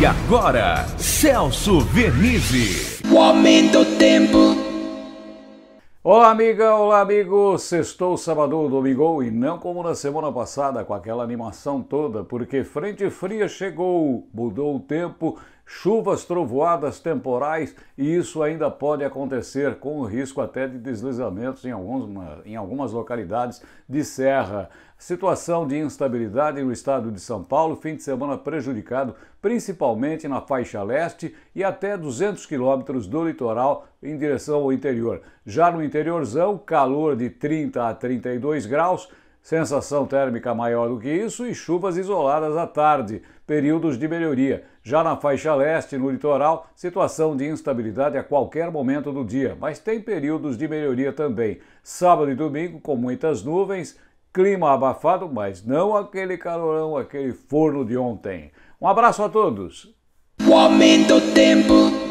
E agora, Celso Vernizzi. O aumento do tempo. Olá, amiga, olá, amigo. Sextou, sábado, domingo e não como na semana passada, com aquela animação toda, porque frente fria chegou, mudou o tempo, chuvas, trovoadas, temporais e isso ainda pode acontecer com o risco até de deslizamentos em, alguns, em algumas localidades de serra. Situação de instabilidade no estado de São Paulo, fim de semana prejudicado, principalmente na faixa leste e até 200 quilômetros do litoral em direção ao interior. Já no interiorzão, calor de 30 a 32 graus, sensação térmica maior do que isso e chuvas isoladas à tarde, períodos de melhoria. Já na faixa leste, no litoral, situação de instabilidade a qualquer momento do dia, mas tem períodos de melhoria também. Sábado e domingo com muitas nuvens clima abafado, mas não aquele calorão, aquele forno de ontem. Um abraço a todos. O aumento do tempo.